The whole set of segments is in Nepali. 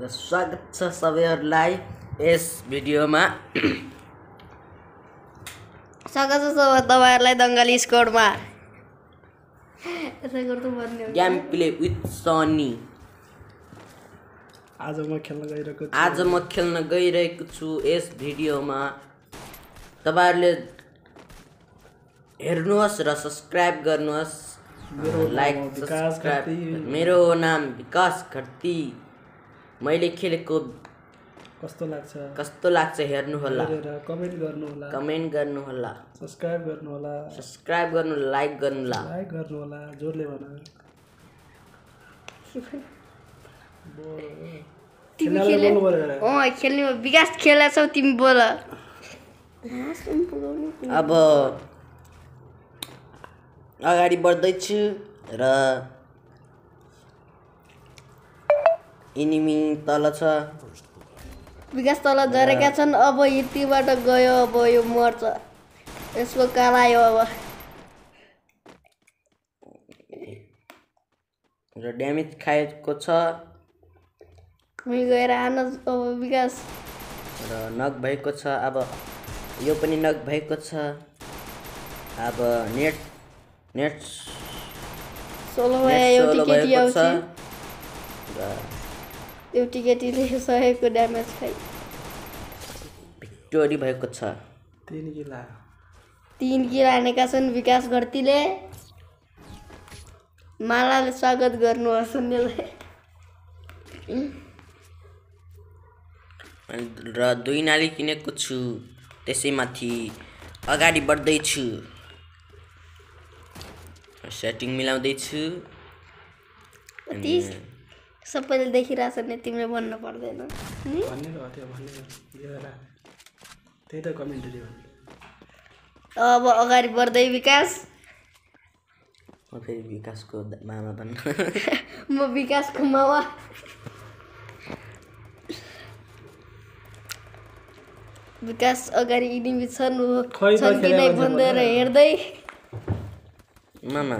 र स्वागत छ सबैहरूलाई यस भिडियोमा स्वागत छ सबै तपाईँहरूलाई दङ्गली स्कोडमा गेम प्ले विथ सनी आज म खेल्न गइरहेको छु आज म खेल्न गइरहेको छु यस भिडियोमा तपाईँहरूले हेर्नुहोस् र सब्सक्राइब गर्नुहोस् लाइक सब्सक्राइब मेरो नाम विकास खर्ती मैले खेलेको कस्तो लाग्छ कस्तो लाग्छ हेर्नु होला कमेन्ट गर्नु होला कमेन्ट गर्नु होला सब्सक्राइब गर्नु होला सब्सक्राइब गर्नु लाइक गर्नु होला लाइक गर्नु होला जोडले भन तिमी खेले अँ खेल्ने विकास खेला छौ तिमी बोल अब अगाडि बढ्दैछु र इनिमी तल छ विकास तल झरेका छन् अब यतिबाट गयो अब यो मर्छ यसको काल आयो अब र ड्यामेज खाएको छ गएर आन अब विकास र नक भएको छ अब यो पनि नक भएको छ अब नेट नेट सोलो भयो र एउटी केटीले सहेको ड्यामेज खै भिक्टोरी भएको छ तिन किला तिन किला हानेका छन् विकास गर्तीले मालाले स्वागत गर्नुहोस् शून्यलाई र दुई नाली किनेको छु त्यसैमाथि अगाडि बढ्दैछु सेटिङ मिलाउँदैछु सबैले देखिरहेको छ नि तिमीले भन्नु पर्दैन त्यही त अब अगाडि बढ्दै विकास म फेरि विकासको मामा बन्न म विकासको मामा विकास अगाडि यिनी छन् छन् हेर्दै मामा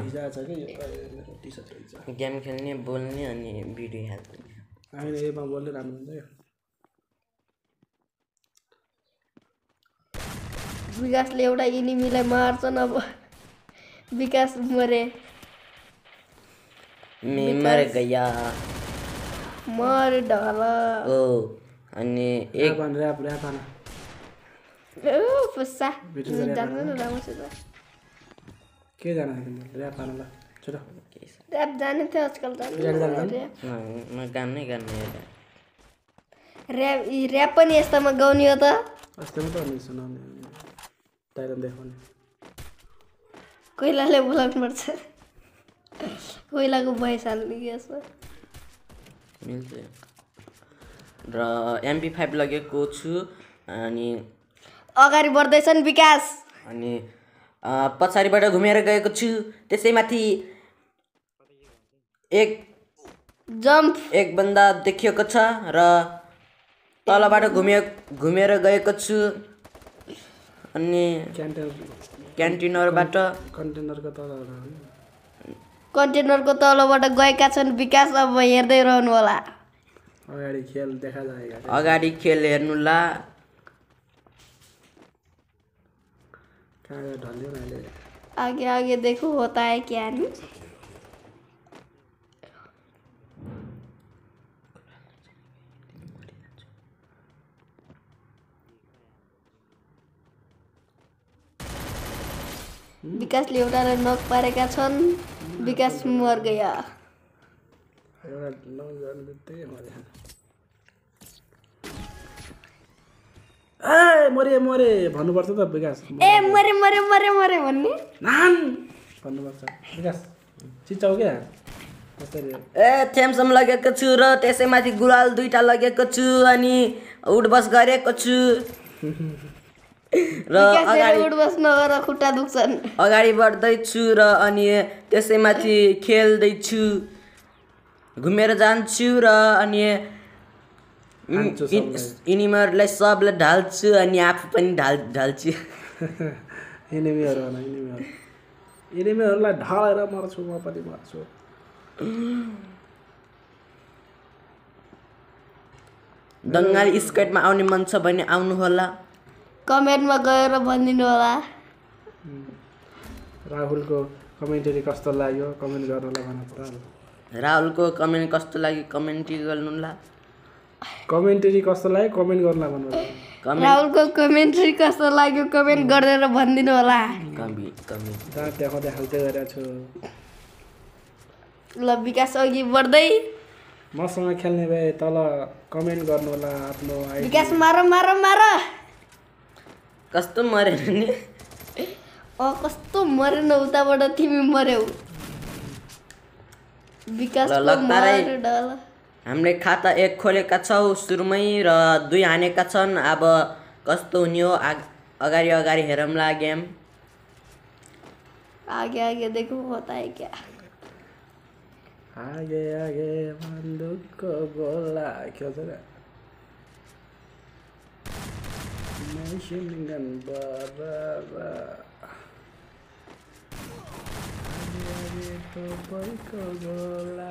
गेम खेल्ने बोल्ने अनि भिडियो हेल्ने अहिले एमा बोल्ने राम्रो हुन्छ विकासले एउटा इनिमीलाई मार्छन् अब विकास मरे मर गया मर ढल ओ अनि एक भनेर पुरा खाना ओ छ के जाना है तुमको रैप आने वाला चलो रैप जाने थे आजकल जाने मग गाणं नाही गाणं रॅप रॅप पण हो त अस्ति येत असतं मी पण सुनावणे देखाउने कोइलाले पर्छ कोइलाको भोइस हाल्ने कि यसो मिल्छ र एमपी फाइभ लगेको छु अनि अगाडि बढ्दैछन् विकास अनि पछाडिबाट घुमेर गएको छु त्यसैमाथि एक जम्प एक बन्दा देखिएको छ र तलबाट घुमे घुमेर गएको छु अनि क्यान्टिनरबाट कन्टेनरको तल कन्टेनरको तलबाट गएका छन् विकास अब हेर्दै रहनु होला अगाडि खेल देखा अगाडि खेल हेर्नुला क्या है डालिए डालिए आगे आगे देखो होता है क्या नहीं विकासले एउटाले नक पारेका विकास हम्म, मर गया ए मरे मरे भन्नुपर्छ त विकास ए मरे मरे मरे मरे भन्ने नान भन्नुपर्छ विकास चिचाउ क्या त्यसरी ए थेम्सम लगेको छु र त्यसै माथि गुलाल दुइटा लगेको छु अनि उडबस गरेको छु र अगाडि उडबस नगर खुट्टा दुख्छन् अगाडि बढ्दैछु र अनि त्यसै त्यसैमाथि खेल्दैछु घुमेर जान्छु र अनि यिनीहरूलाई सबलाई ढाल्छु अनि आफू पनि ढाल ढाल्छु एनिमीहरू होइन एनिमीहरूलाई ढालेर मर्छु म पनि मर्छु दङ्गाल स्कर्टमा आउने मन छ भने आउनु होला कमेन्टमा गएर भनिदिनु होला राहुलको कमेन्टरी कस्तो लाग्यो कमेन्ट गर्नुलाई भन राहुलको कमेन्ट कस्तो लाग्यो कमेन्ट गर्नुला कमेन्ट्री कस्तो लाग्यो कमेन्ट गर्नु भन्नु राहुलको कमेन्ट्री कस्तो लाग्यो कमेन्ट गरेर भनिदिनु होला छु ल विकास अघि बढ्दै मसँग खेल्ने भए तल कमेन्ट गर्नु होला आफ्नो विकास मार मार मार कस्तो मरेन नि अँ कस्तो मरेन उताबाट तिमी मर्यौ विकास हामीले खाता एक खोलेका छौँ सुरुमै र दुई हानेका छन् अब कस्तो हुने हो अगाडि अगाडि हेरौँला गेम आगे आगे देखो होता है क्या आगे आगे बन्दुकको गोला क्या जरा गन बाबा तो गोला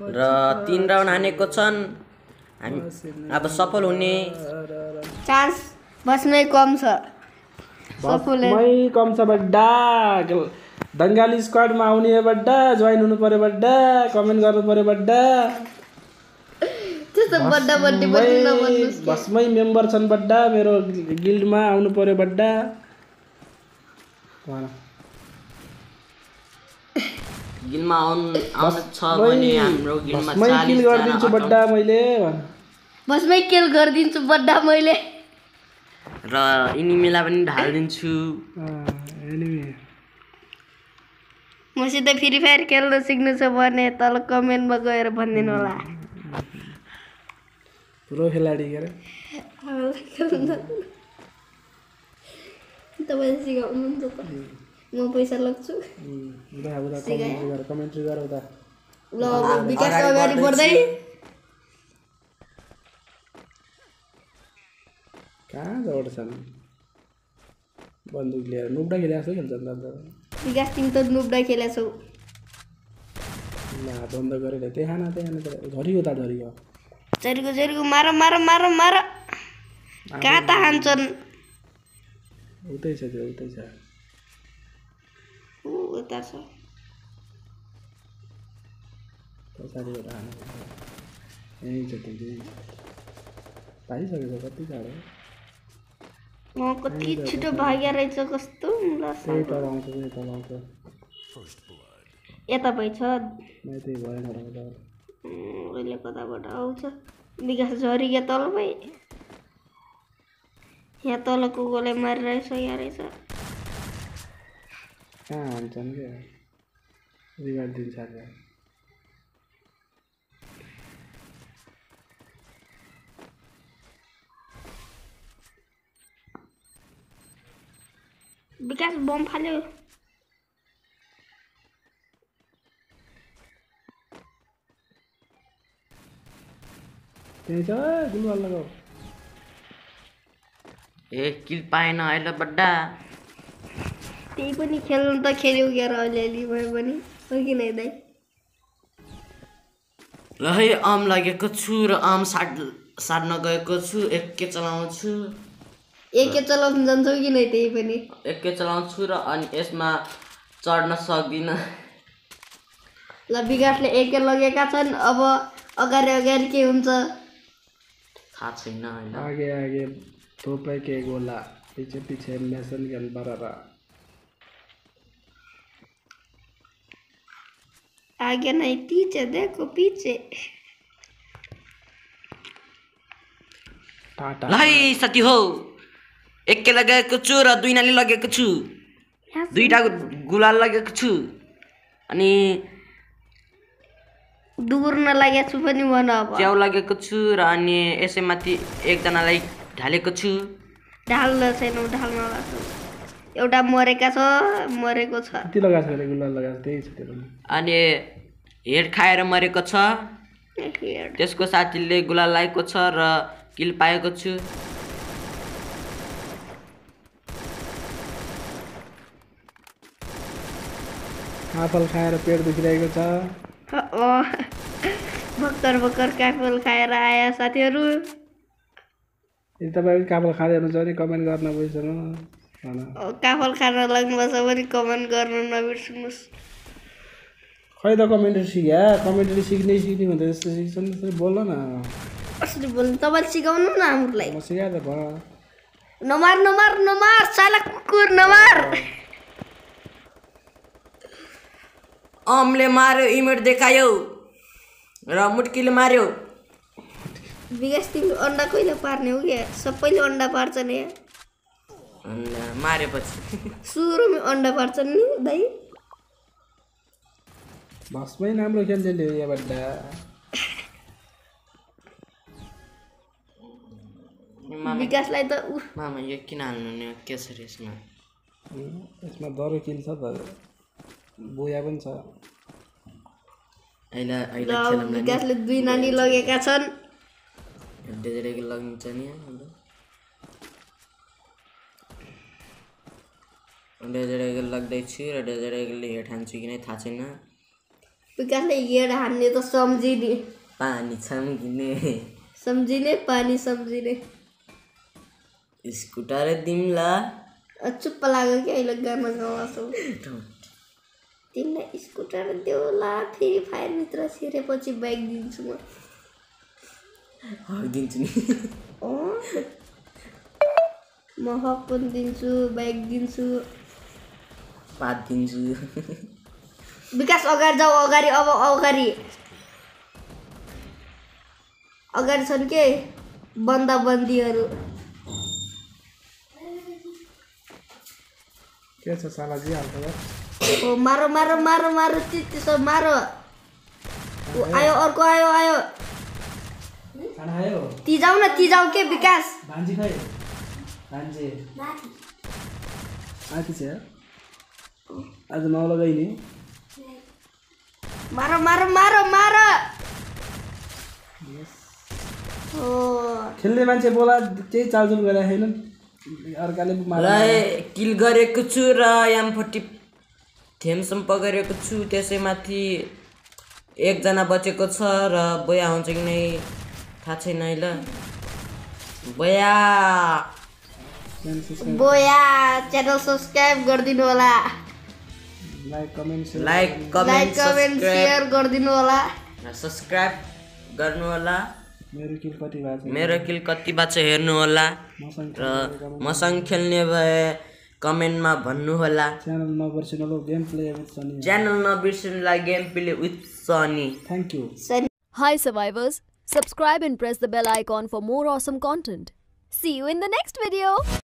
र तिन राउन्ड हानेको छन् हामी अब सफल हुने चान्स बस्नै कम छ कम छ बड्डा दङ्गाली स्क्वाडमा आउने बड्डा जोइन हुनु पर्यो बड्डा कमेन्ट गर्नु पर्यो बड्डा भस्मै मेम्बर छन् बड्डा मेरो गिल्डमा आउनु पर्यो बड्डा गिलमा आउनु आउनु छ भने हाम्रो गिलमा किल गरिदिन्छु बड्डा मैले बसमै किल गरिदिन्छु बड्डा मैले र इनिमीलाई पनि ढालिदिन्छु मसित फ्री फायर खेल्न सिक्नु छ भने तल कमेन्टमा गएर भनिदिनु होला प्रो खेलाडी के अरे तपाईँ सिकाउनुहुन्छ म पैसा लग्छु कमेन्ट्री गर उता ल विकास अगाडि बढ्दै कहाँ जोड्छन् बन्दुक लिएर नुब्डा खेलेको छौ खेल्छन् त विकास तिमी त नुब्डा खेलेको छौ ल बन्द गरेर त्यहाँ न त्यहाँ झरी उता झरी हो झरीको झरीको मार मार मार मार कहाँ त हान्छन् उतै छ त्यो उतै छ कति कति छिटो भाग्या रहेछ कस्तो यता भएछ कताबाट आउँछ विकास झरी यहाँ तलमै यहाँ तलको गोले मारिरहेछ यहाँ रहेछ काम हाँ, तो समझे regarding server because bomb hello तेजा गुलवाल लगाओ एक किल पाए ना आइला बड्डा त्यही पनि खेल्नु त खेल्यो गएर अलिअलि भयो पनि हो कि नै दाइ ल है आम लागेको छु र आम साट साट्न गएको छु एकै चलाउँछु एकै चलाउनु जान्छौ कि नै त्यही पनि एकै चलाउँछु र अनि यसमा चढ्न सक्दिनँ ल एक के लगेका छन् अब अगाडि अगाडि के हुन्छ थाहा छैन आगे आगे थोपै गोला पछि पछि मेसन गेल बराबर Aghenaipicha deko पीछे ल है साथी हो एकै लगाएको छु र दुई नाली लगेको छु दुईटा गुलाल लगेको छु अनि दुर नलागेको छु पनि भन अब च्याउ लगेको छु र अनि यसै माथि एकजनालाई ढालेको छु ढाल्दो छैन ढाल्न लाग्छु एउटा मरेका छ मरेको छ कति लगाएको छ रेगुलर लगाएको त्यही छ त्यो अनि हेड खाएर मरेको छ त्यसको साथीले गुलाल लगाएको छ र किल पाएको छु काफल खाएर पेट दुखिरहेको छ भर्खर भर्खर काफल खाएर आयो साथीहरू यदि तपाईँहरू काफल खाँदै हुनुहुन्छ भने कमेन्ट गर्न बुझ्नु काफल खान लाग्नुभएको छ भने कमेन्ट गर्न नबिर्सिनुहोस् खै त कमेन्टरी सिक्या कमेन्टरी सिक्ने सिक्ने भन्दा जस्तो सिक्छ नि त्यसरी बोल न कसरी बोल्नु तपाईँले सिकाउनु न हामीलाई सिका त भयो नमार नमार नमार साला कुकुर नमार अमले मार्यो इमेट देखायो र मुटकीले मार्यो बिगेस्ट तिमी अन्डा कहिले पार्ने हो क्या सबैले अन्डा पार्छ नि यहाँ मारेपछि सुरुमा अन्डा पार्छन् नि दाइ भस्मै राम्रो खेलिदियो यहाँबाट विकासलाई त मामा यो किन हाल्नु नि के छ यसमा यसमा दरो किल छ त बोया पनि छ अहिले अहिले विकासले दुई नानी लगेका छन् डेजरेको लगिन्छ नि डेजर्ट एगल लग्दै छु र डेजर्ट एगलले हिट हान्छु कि नै थाहा छैन विकासले हिट हान्ने त सम्झिने पानी छम्किने सम्झिने पानी सम्झिने स्कुटर दिम्ला चुप्प लाग्यो कि अहिले गाना गाउँछु तिमीलाई स्कुटर देऊला फेरि फायरभित्र छिरेपछि बाइक दिन्छु म हकिदिन्छु नि म हक पनि दिन्छु बाइक दिन्छु पात दिन्छु विकास अगाडि जाऊ अगाडि अब अगाडि अगाडि छन् के बन्दाबन्दीहरू के छ सालाजी हाल्छ ओ मारो मारो मारो मारो त्यसो मारो आयो अर्को आयो आयो ती जाऊ न ती जाऊ के विकास भान्जी भान्जी आज नाव लगाई मारो मार मारो मारो खेल्ने मान्छे बोला केही चालचुल गरेको छैन अर्काले किल गरेको छु र एम फोर्टी थेमसम्म पगरेको छु त्यसै माथि एकजना बचेको छ र बोया हुन्छ कि नै थाहा छैन ल बोया बोया च्यानल सब्सक्राइब गरिदिनु होला like comment like comment share गरिदिनु होला सब्सक्राइब गर्नु होला मेरो किल कति बाचे मेरो किल कति बाचे हेर्नु होला र मसँग खेल्ने भए कमेन्टमा भन्नु होला च्यानल लो game play with Sunny channel ला game play with Sunny thank you hi survivors Subscribe and press the bell icon for more awesome content. See you in the next video.